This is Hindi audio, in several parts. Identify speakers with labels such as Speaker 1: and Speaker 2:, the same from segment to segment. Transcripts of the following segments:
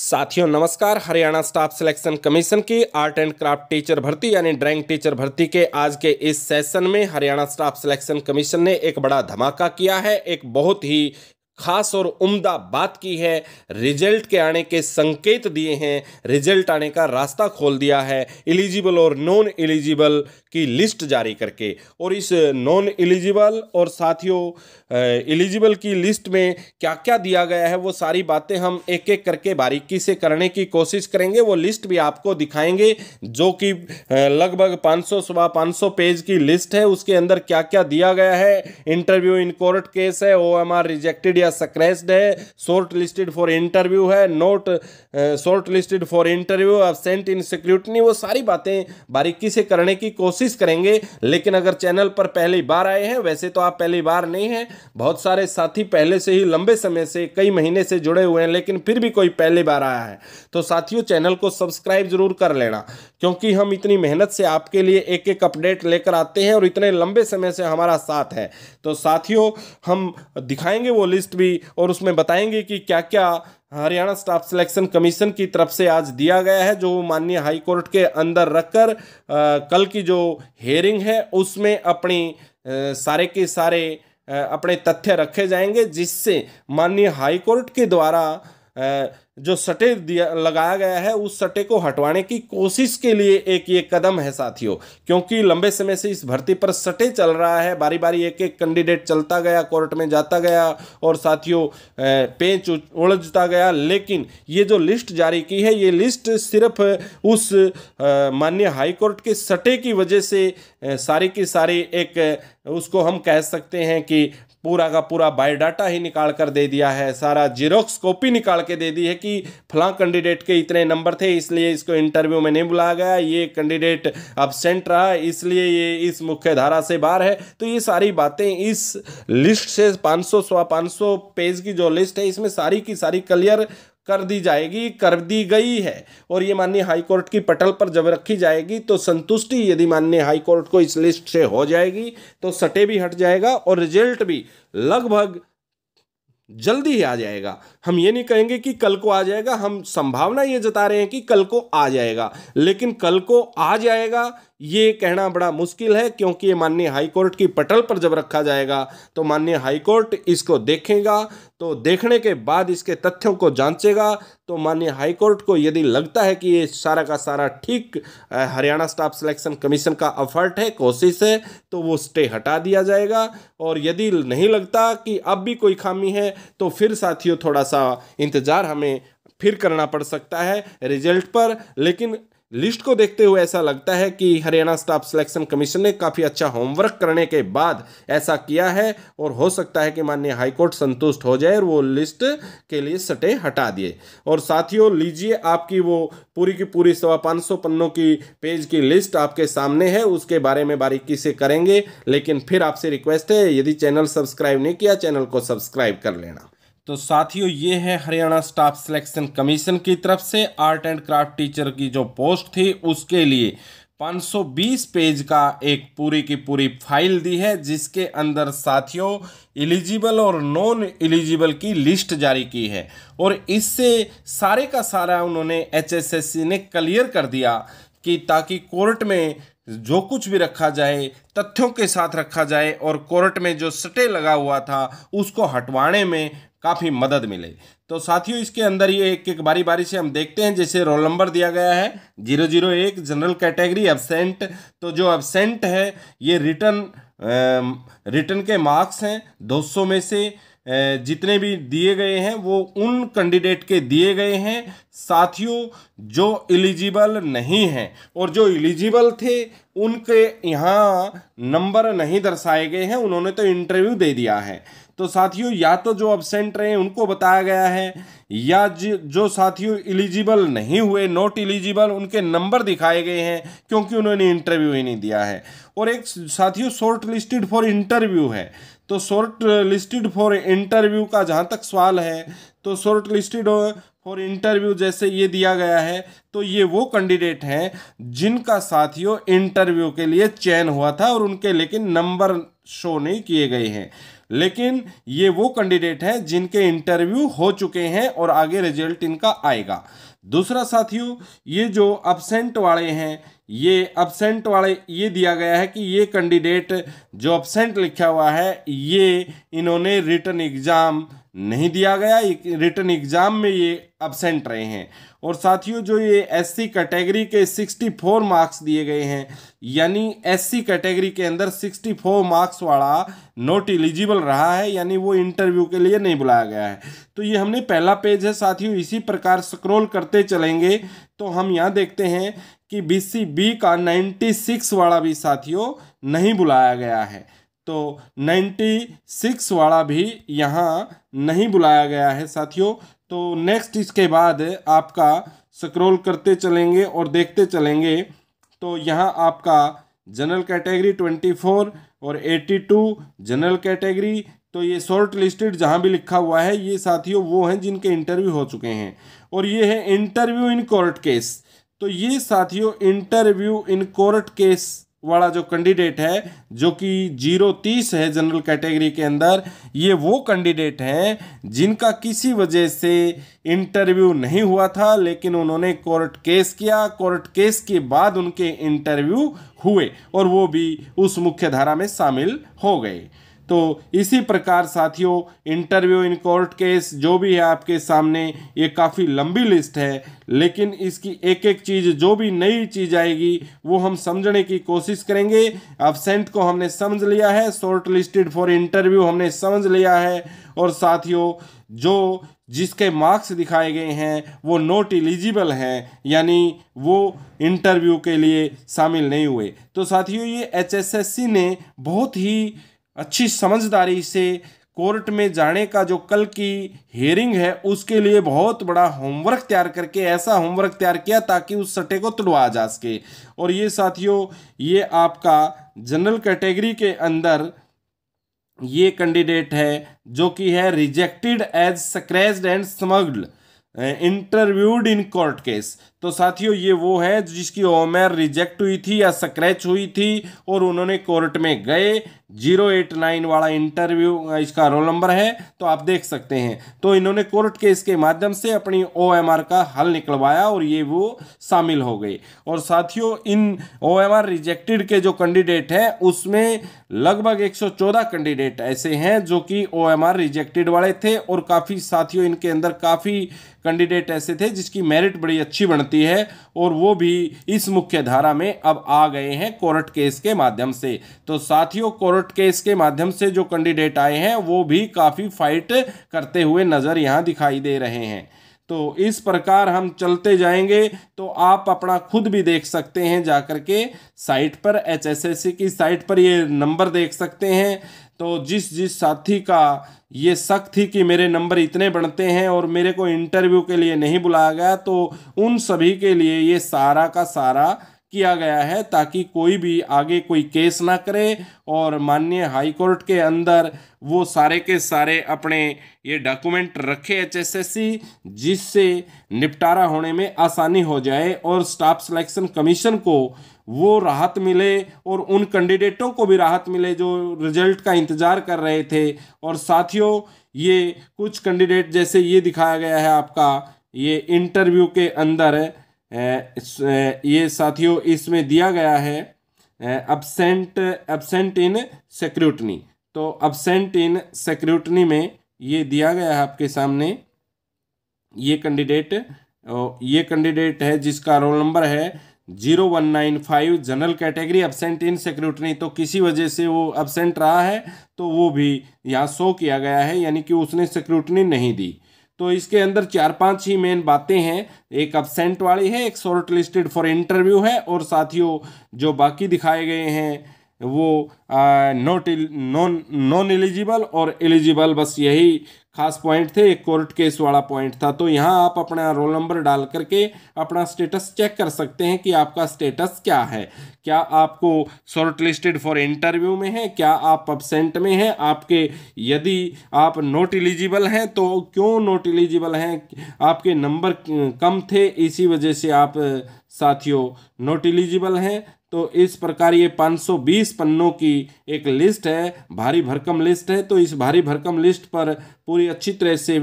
Speaker 1: साथियों नमस्कार हरियाणा स्टाफ सिलेक्शन कमीशन की आर्ट एंड क्राफ्ट टीचर भर्ती यानी ड्राइंग टीचर भर्ती के आज के इस सेशन में हरियाणा स्टाफ सिलेक्शन कमीशन ने एक बड़ा धमाका किया है एक बहुत ही खास और उम्दा बात की है रिजल्ट के आने के संकेत दिए हैं रिजल्ट आने का रास्ता खोल दिया है एलिजिबल और नॉन एलिजिबल की लिस्ट जारी करके और इस नॉन एलिजिबल और साथियों एलिजिबल की लिस्ट में क्या क्या दिया गया है वो सारी बातें हम एक एक करके बारीकी से करने की कोशिश करेंगे वो लिस्ट भी आपको दिखाएंगे जो कि लगभग 500 सवा सौ पेज की लिस्ट है उसके अंदर क्या क्या दिया गया है इंटरव्यू इन कोर्ट केस है ओ रिजेक्टेड इंडिया सक्रेस्ड है शॉर्ट लिस्टेड फॉर इंटरव्यू है note shortlisted for interview sent in security वो सारी बातें बारीकी से करने की कोशिश करेंगे लेकिन अगर चैनल पर पहली बार आए हैं वैसे तो आप पहली बार नहीं हैं बहुत सारे साथी पहले से ही लंबे समय से कई महीने से जुड़े हुए हैं लेकिन फिर भी कोई पहली बार आया है तो साथियों चैनल को सब्सक्राइब जरूर कर लेना क्योंकि हम इतनी मेहनत से आपके लिए एक एक अपडेट लेकर आते हैं और इतने लंबे समय से हमारा साथ है तो साथियों हम दिखाएंगे वो लिस्ट लिस्ट भी और उसमें बताएंगे कि क्या क्या हरियाणा स्टाफ सिलेक्शन कमीशन की तरफ से आज दिया गया है जो माननीय हाई कोर्ट के अंदर रखकर कल की जो हेयरिंग है उसमें अपनी आ, सारे के सारे आ, अपने तथ्य रखे जाएंगे जिससे माननीय हाई कोर्ट के द्वारा जो सटे दिया लगाया गया है उस सटे को हटवाने की कोशिश के लिए एक ये कदम है साथियों क्योंकि लंबे समय से इस भर्ती पर सटे चल रहा है बारी बारी एक एक कैंडिडेट चलता गया कोर्ट में जाता गया और साथियों पेंच उलझता गया लेकिन ये जो लिस्ट जारी की है ये लिस्ट सिर्फ उस माननीय हाईकोर्ट के सटे की वजह से सारी की सारी एक उसको हम कह सकते हैं कि पूरा का पूरा बायोडाटा ही निकाल कर दे दिया है सारा जीरोक्स कॉपी निकाल के दे दी है कि फलां कैंडिडेट के इतने नंबर थे इसलिए इसको इंटरव्यू में नहीं बुलाया गया ये कैंडिडेट अबसेंट रहा इसलिए ये इस मुख्य धारा से बाहर है तो ये सारी बातें इस लिस्ट से पाँच सौ सौ पेज की जो लिस्ट है इसमें सारी की सारी क्लियर कर दी जाएगी कर दी गई है और ये माननीय हाईकोर्ट की पटल पर जब रखी जाएगी तो संतुष्टि यदि माननीय हाईकोर्ट को इस लिस्ट से हो जाएगी तो सटे भी हट जाएगा और रिजल्ट भी लगभग जल्दी ही आ जाएगा हम ये नहीं कहेंगे कि कल को आ जाएगा हम संभावना ये जता रहे हैं कि कल को आ जाएगा लेकिन कल को आ जाएगा ये कहना बड़ा मुश्किल है क्योंकि ये माननीय हाईकोर्ट की पटल पर जब रखा जाएगा तो माननीय हाईकोर्ट इसको देखेगा तो देखने के बाद इसके तथ्यों को जांचेगा तो माननीय हाईकोर्ट को यदि लगता है कि ये सारा का सारा ठीक हरियाणा स्टाफ सिलेक्शन कमीशन का अफर्ट है कोशिश है तो वो स्टे हटा दिया जाएगा और यदि नहीं लगता कि अब भी कोई खामी है तो फिर साथियों थोड़ा सा इंतज़ार हमें फिर करना पड़ सकता है रिजल्ट पर लेकिन लिस्ट को देखते हुए ऐसा लगता है कि हरियाणा स्टाफ सिलेक्शन कमीशन ने काफ़ी अच्छा होमवर्क करने के बाद ऐसा किया है और हो सकता है कि माननीय हाईकोर्ट संतुष्ट हो जाए और वो लिस्ट के लिए सटे हटा दिए और साथियों लीजिए आपकी वो पूरी की पूरी सवा पाँच सौ पन्नों की पेज की लिस्ट आपके सामने है उसके बारे में बारीकी से करेंगे लेकिन फिर आपसे रिक्वेस्ट है यदि चैनल सब्सक्राइब नहीं किया चैनल को सब्सक्राइब कर लेना तो साथियों ये है हरियाणा स्टाफ सिलेक्शन कमीशन की तरफ से आर्ट एंड क्राफ्ट टीचर की जो पोस्ट थी उसके लिए 520 पेज का एक पूरी की पूरी फाइल दी है जिसके अंदर साथियों एलिजिबल और नॉन एलिजिबल की लिस्ट जारी की है और इससे सारे का सारा उन्होंने एचएसएससी ने क्लियर कर दिया कि ताकि कोर्ट में जो कुछ भी रखा जाए तथ्यों के साथ रखा जाए और कोर्ट में जो सटे लगा हुआ था उसको हटवाने में काफ़ी मदद मिले तो साथियों इसके अंदर ये एक एक बारी बारी से हम देखते हैं जैसे रोल नंबर दिया गया है जीरो जीरो एक जनरल कैटेगरी एबसेंट तो जो एबसेंट है ये रिटर्न रिटर्न के मार्क्स हैं 200 में से जितने भी दिए गए हैं वो उन कैंडिडेट के दिए गए हैं साथियों जो एलिजिबल नहीं हैं और जो एलिजिबल थे उनके यहाँ नंबर नहीं दर्शाए गए हैं उन्होंने तो इंटरव्यू दे दिया है तो साथियों या तो जो अबसेंट रहे उनको बताया गया है या जो साथियों इलिजिबल नहीं हुए नॉट इलिजिबल उनके नंबर दिखाए गए हैं क्योंकि उन्होंने इंटरव्यू ही नहीं दिया है और एक साथियों शॉर्ट लिस्टेड फॉर इंटरव्यू है तो शॉर्ट लिस्टेड फॉर इंटरव्यू का जहाँ तक सवाल है तो शॉर्ट लिस्टेड फॉर इंटरव्यू जैसे ये दिया गया है तो ये वो कैंडिडेट हैं जिनका साथियों इंटरव्यू के लिए चयन हुआ था और उनके लेकिन नंबर शो नहीं किए गए हैं लेकिन ये वो कैंडिडेट हैं जिनके इंटरव्यू हो चुके हैं और आगे रिजल्ट इनका आएगा दूसरा साथियों ये जो अब्सेंट वाले हैं ये अबसेंट वाले ये दिया गया है कि ये कैंडिडेट जो अब्सेंट लिखा हुआ है ये इन्होंने रिटर्न एग्ज़ाम नहीं दिया गया रिटर्न एग्जाम में ये अबसेंट रहे हैं और साथियों जो ये एससी कैटेगरी के 64 मार्क्स दिए गए हैं यानी एससी कैटेगरी के अंदर 64 मार्क्स वाला नोट एलिजिबल रहा है यानी वो इंटरव्यू के लिए नहीं बुलाया गया है तो ये हमने पहला पेज है साथियों इसी प्रकार स्क्रॉल करते चलेंगे तो हम यहाँ देखते हैं कि बी बी का नाइन्टी वाला भी साथियों नहीं बुलाया गया है तो 96 वाला भी यहाँ नहीं बुलाया गया है साथियों तो नेक्स्ट इसके बाद आपका स्क्रॉल करते चलेंगे और देखते चलेंगे तो यहाँ आपका जनरल कैटेगरी 24 और 82 जनरल कैटेगरी तो ये शॉर्ट लिस्टेड जहाँ भी लिखा हुआ है ये साथियों वो हैं जिनके इंटरव्यू हो चुके हैं और ये है इंटरव्यू इन कोर्ट केस तो ये साथियों इंटरव्यू इन कोर्ट केस वाला जो कैंडिडेट है जो कि जीरो तीस है जनरल कैटेगरी के अंदर ये वो कैंडिडेट हैं जिनका किसी वजह से इंटरव्यू नहीं हुआ था लेकिन उन्होंने कोर्ट केस किया कोर्ट केस के बाद उनके इंटरव्यू हुए और वो भी उस मुख्य धारा में शामिल हो गए तो इसी प्रकार साथियों इंटरव्यू इन कोर्ट केस जो भी है आपके सामने ये काफ़ी लंबी लिस्ट है लेकिन इसकी एक एक चीज़ जो भी नई चीज़ आएगी वो हम समझने की कोशिश करेंगे अबसेंट को हमने समझ लिया है शॉर्ट लिस्टेड फॉर इंटरव्यू हमने समझ लिया है और साथियों जो जिसके मार्क्स दिखाए गए हैं वो नॉट एलिजिबल हैं यानी वो इंटरव्यू के लिए शामिल नहीं हुए तो साथियों ये एचएसएससी ने बहुत ही अच्छी समझदारी से कोर्ट में जाने का जो कल की हेयरिंग है उसके लिए बहुत बड़ा होमवर्क तैयार करके ऐसा होमवर्क तैयार किया ताकि उस सट्टे को तुडवा जा सके और ये साथियों ये आपका जनरल कैटेगरी के अंदर ये कैंडिडेट है जो कि है rejected as scratched and smudged interviewed in court case तो साथियों ये वो है जिसकी ओमेर रिजेक्ट हुई थी या स्क्रैच हुई थी और उन्होंने कोर्ट में गए जीरो एट नाइन वाला इंटरव्यू इसका रोल नंबर है तो आप देख सकते हैं तो इन्होंने कोर्ट केस के माध्यम से अपनी ओएमआर का हल निकलवाया और ये वो शामिल हो गए और साथियों इन ओएमआर रिजेक्टेड के जो कैंडिडेट हैं उसमें लगभग 114 कैंडिडेट ऐसे हैं जो कि ओएमआर रिजेक्टेड वाले थे और काफ़ी साथियों इनके अंदर काफ़ी कैंडिडेट ऐसे थे जिसकी मेरिट बड़ी अच्छी बनती जाती है और वो भी इस मुख्य धारा में अब आ गए हैं कोर्ट केस के माध्यम से तो साथियों कोर्ट केस के माध्यम से जो कैंडिडेट आए हैं वो भी काफ़ी फाइट करते हुए नज़र यहाँ दिखाई दे रहे हैं तो इस प्रकार हम चलते जाएंगे तो आप अपना खुद भी देख सकते हैं जाकर के साइट पर एचएसएससी की साइट पर ये नंबर देख सकते हैं तो जिस जिस साथी का ये शक थी कि मेरे नंबर इतने बढ़ते हैं और मेरे को इंटरव्यू के लिए नहीं बुलाया गया तो उन सभी के लिए ये सारा का सारा किया गया है ताकि कोई भी आगे कोई केस ना करे और माननीय हाईकोर्ट के अंदर वो सारे के सारे अपने ये डॉक्यूमेंट रखे एचएसएससी जिससे निपटारा होने में आसानी हो जाए और स्टाफ सिलेक्शन कमीशन को वो राहत मिले और उन कैंडिडेटों को भी राहत मिले जो रिजल्ट का इंतज़ार कर रहे थे और साथियों ये कुछ कैंडिडेट जैसे ये दिखाया गया है आपका ये इंटरव्यू के अंदर है ये साथियों इसमें दिया गया है अबसेंट अबसेंट इन सेक्रूटनी तो अबसेंट इन सेक्रूटनी में ये दिया गया है आपके सामने ये कैंडिडेट ये कैंडिडेट है जिसका रोल नंबर है zero one nine five general category absent in secretary तो किसी वजह से वो अबसेंट रहा है तो वो भी यहाँ शो किया गया है यानी कि उसने सिक्योरिटी नहीं दी तो इसके अंदर चार पांच ही मेन बातें हैं एक अपसेंट वाली है एक शॉर्ट लिस्टेड फॉर इंटरव्यू है और साथियों जो बाकी दिखाए गए हैं वो नॉट नॉन नॉन एलिजिबल और एलिजिबल बस यही खास पॉइंट थे एक कोर्ट केस वाला पॉइंट था तो यहाँ आप अपना रोल नंबर डाल करके अपना स्टेटस चेक कर सकते हैं कि आपका स्टेटस क्या है क्या आपको शॉर्ट लिस्टेड फॉर इंटरव्यू में है क्या आप अपसेंट में हैं आपके यदि आप नॉट एलिजिबल हैं तो क्यों नॉट एलिजिबल हैं आपके नंबर कम थे इसी वजह से आप साथियों नॉट एलिजिबल हैं तो इस प्रकार ये 520 पन्नों की एक लिस्ट है भारी भरकम लिस्ट है तो इस भारी भरकम लिस्ट पर पूरी हुई अच्छी तरह से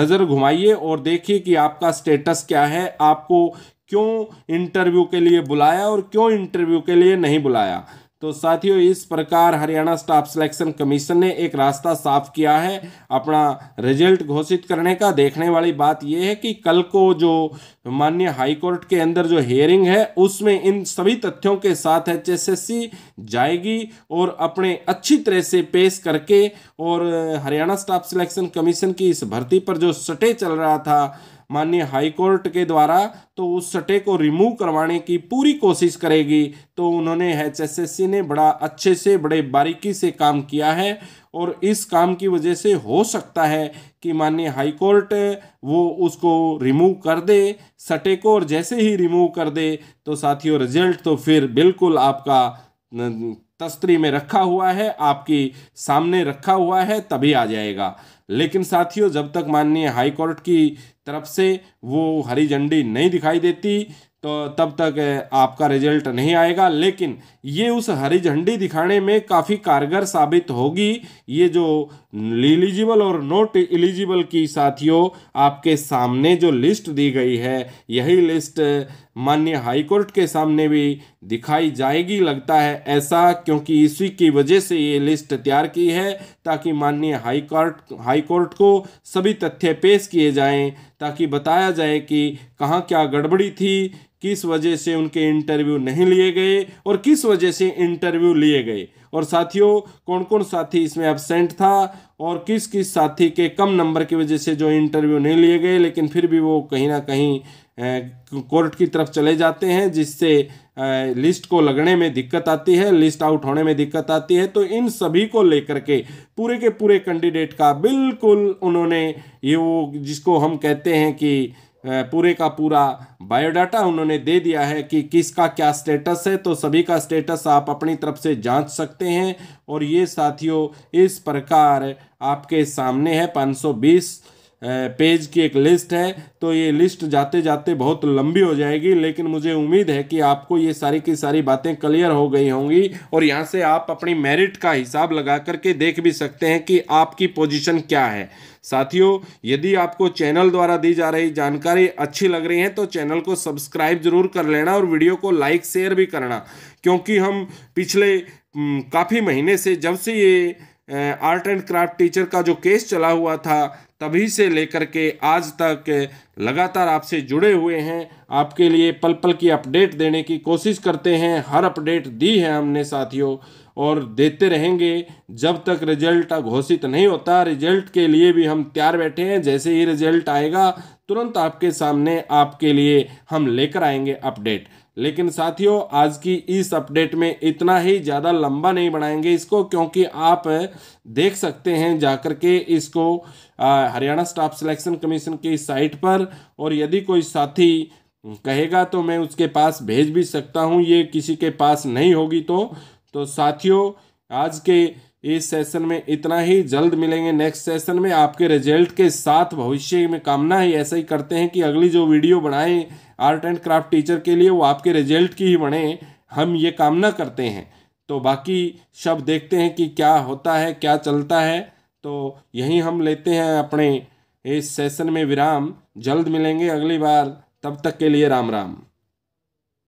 Speaker 1: नज़र घुमाइए और देखिए कि आपका स्टेटस क्या है आपको क्यों इंटरव्यू के लिए बुलाया और क्यों इंटरव्यू के लिए नहीं बुलाया तो साथियों इस प्रकार हरियाणा स्टाफ सिलेक्शन कमीशन ने एक रास्ता साफ किया है अपना रिजल्ट घोषित करने का देखने वाली बात यह है कि कल को जो मान्य हाईकोर्ट के अंदर जो हेयरिंग है उसमें इन सभी तथ्यों के साथ एचएसएससी जाएगी और अपने अच्छी तरह से पेश करके और हरियाणा स्टाफ सिलेक्शन कमीशन की इस भर्ती पर जो सटे चल रहा था माननीय हाईकोर्ट के द्वारा तो उस सटे को रिमूव करवाने की पूरी कोशिश करेगी तो उन्होंने एच ने बड़ा अच्छे से बड़े बारीकी से काम किया है और इस काम की वजह से हो सकता है कि माननीय हाईकोर्ट वो उसको रिमूव कर दे सटे को और जैसे ही रिमूव कर दे तो साथियों रिजल्ट तो फिर बिल्कुल आपका तस्तरी में रखा हुआ है आपके सामने रखा हुआ है तभी आ जाएगा लेकिन साथियों जब तक माननीय हाईकोर्ट की तरफ से वो हरी झंडी नहीं दिखाई देती तो तब तक आपका रिजल्ट नहीं आएगा लेकिन ये उस हरी झंडी दिखाने में काफ़ी कारगर साबित होगी ये जो एलिजिबल और नॉट एलिजिबल की साथियों आपके सामने जो लिस्ट दी गई है यही लिस्ट मान्य हाईकोर्ट के सामने भी दिखाई जाएगी लगता है ऐसा क्योंकि इसी की वजह से ये लिस्ट तैयार की है ताकि माननीय हाईकोर्ट हाईकोर्ट को सभी तथ्य पेश किए जाएं ताकि बताया जाए कि कहाँ क्या गड़बड़ी थी किस वजह से उनके इंटरव्यू नहीं लिए गए और किस वजह से इंटरव्यू लिए गए और साथियों कौन कौन साथी इसमें एबसेंट था और किस किस साथी के कम नंबर की वजह से जो इंटरव्यू नहीं लिए गए लेकिन फिर भी वो कहीं ना कहीं कोर्ट की तरफ चले जाते हैं जिससे लिस्ट को लगने में दिक्कत आती है लिस्ट आउट होने में दिक्कत आती है तो इन सभी को लेकर के पूरे के पूरे कैंडिडेट का बिल्कुल उन्होंने ये वो जिसको हम कहते हैं कि पूरे का पूरा बायोडाटा उन्होंने दे दिया है कि किसका क्या स्टेटस है तो सभी का स्टेटस आप अपनी तरफ से जांच सकते हैं और ये साथियों इस प्रकार आपके सामने है 520 पेज की एक लिस्ट है तो ये लिस्ट जाते जाते बहुत लंबी हो जाएगी लेकिन मुझे उम्मीद है कि आपको ये सारी की सारी बातें क्लियर हो गई होंगी और यहाँ से आप अपनी मेरिट का हिसाब लगा करके देख भी सकते हैं कि आपकी पोजीशन क्या है साथियों यदि आपको चैनल द्वारा दी जा रही जानकारी अच्छी लग रही है तो चैनल को सब्सक्राइब जरूर कर लेना और वीडियो को लाइक शेयर भी करना क्योंकि हम पिछले काफ़ी महीने से जब से ये आर्ट एंड क्राफ्ट टीचर का जो केस चला हुआ था तभी से लेकर के आज तक लगातार आपसे जुड़े हुए हैं आपके लिए पल पल की अपडेट देने की कोशिश करते हैं हर अपडेट दी है हमने साथियों और देते रहेंगे जब तक रिजल्ट घोषित नहीं होता रिजल्ट के लिए भी हम तैयार बैठे हैं जैसे ही रिजल्ट आएगा तुरंत आपके सामने आपके लिए हम लेकर आएंगे अपडेट लेकिन साथियों आज की इस अपडेट में इतना ही ज़्यादा लंबा नहीं बनाएंगे इसको क्योंकि आप देख सकते हैं जाकर के इसको हरियाणा स्टाफ सिलेक्शन कमीशन की साइट पर और यदि कोई साथी कहेगा तो मैं उसके पास भेज भी सकता हूँ ये किसी के पास नहीं होगी तो तो साथियों आज के इस सेशन में इतना ही जल्द मिलेंगे नेक्स्ट सेशन में आपके रिजल्ट के साथ भविष्य में कामना ही ऐसा ही करते हैं कि अगली जो वीडियो बनाएं आर्ट एंड क्राफ्ट टीचर के लिए वो आपके रिजल्ट की ही बने हम ये कामना करते हैं तो बाकी शब्द देखते हैं कि क्या होता है क्या चलता है तो यहीं हम लेते हैं अपने इस सेशन में विराम जल्द मिलेंगे अगली बार तब तक के लिए राम राम